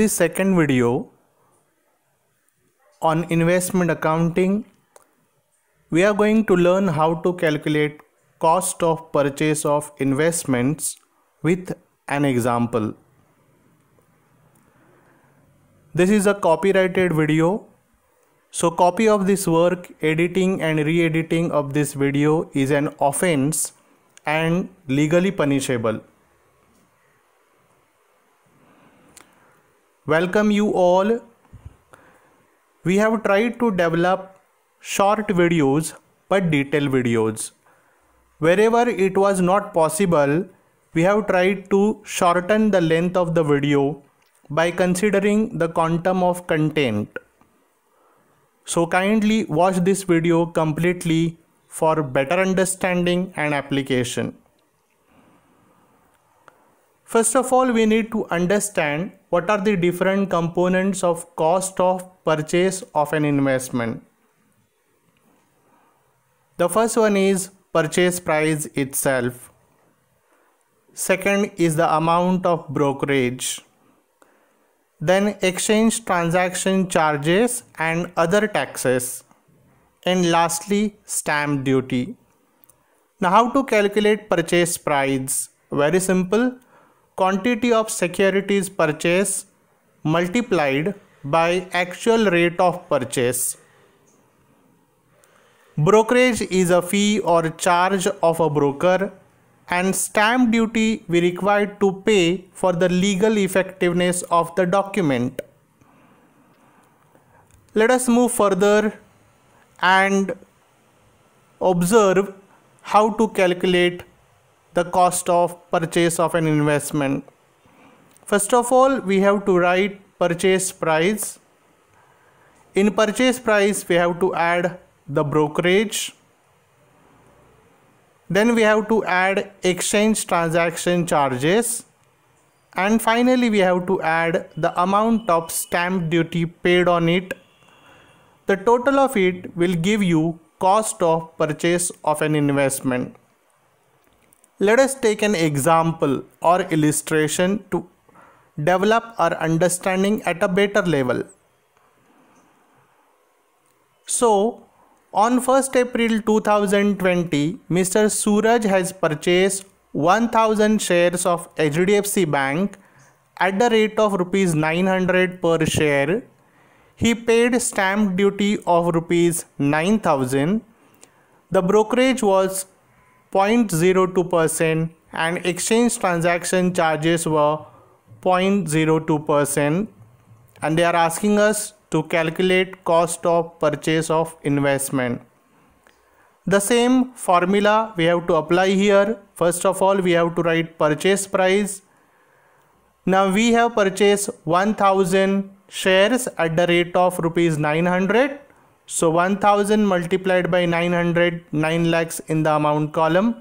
the second video on investment accounting we are going to learn how to calculate cost of purchase of investments with an example this is a copyrighted video so copy of this work editing and re-editing of this video is an offense and legally punishable welcome you all we have tried to develop short videos but detailed videos wherever it was not possible we have tried to shorten the length of the video by considering the quantum of content so kindly watch this video completely for better understanding and application first of all we need to understand what are the different components of cost of purchase of an investment the first one is purchase price itself second is the amount of brokerage then exchange transaction charges and other taxes and lastly stamp duty now how to calculate purchase price very simple quantity of securities purchase multiplied by actual rate of purchase. Brokerage is a fee or charge of a broker and stamp duty we require to pay for the legal effectiveness of the document. Let us move further and observe how to calculate the cost of purchase of an investment. First of all, we have to write purchase price. In purchase price, we have to add the brokerage. Then we have to add exchange transaction charges. And finally, we have to add the amount of stamp duty paid on it. The total of it will give you cost of purchase of an investment. Let us take an example or illustration to develop our understanding at a better level. So, on 1st April 2020, Mr. Suraj has purchased 1000 shares of HDFC Bank at the rate of rupees 900 per share. He paid stamp duty of rupees 9000. The brokerage was 0.02% and exchange transaction charges were 0.02% and they are asking us to calculate cost of purchase of investment. The same formula we have to apply here. First of all, we have to write purchase price. Now we have purchased 1000 shares at the rate of rupees 900 so 1000 multiplied by 900, 9 lakhs in the amount column.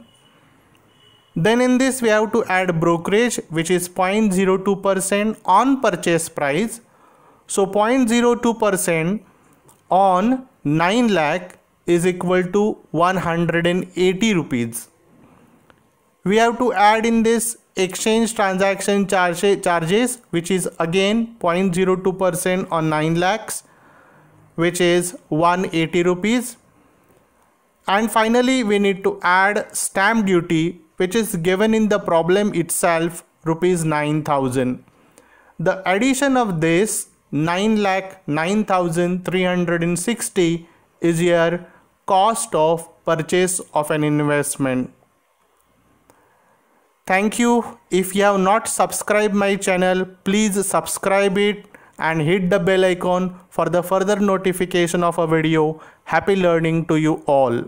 Then in this we have to add brokerage which is 0.02% on purchase price. So 0.02% on 9 lakh is equal to 180 rupees. We have to add in this exchange transaction charge, charges which is again 0.02% on 9 lakhs which is 180 rupees and finally we need to add stamp duty which is given in the problem itself rupees 9000 the addition of this 9 lakh 9360 is your cost of purchase of an investment thank you if you have not subscribed my channel please subscribe it and hit the bell icon for the further notification of a video. Happy learning to you all.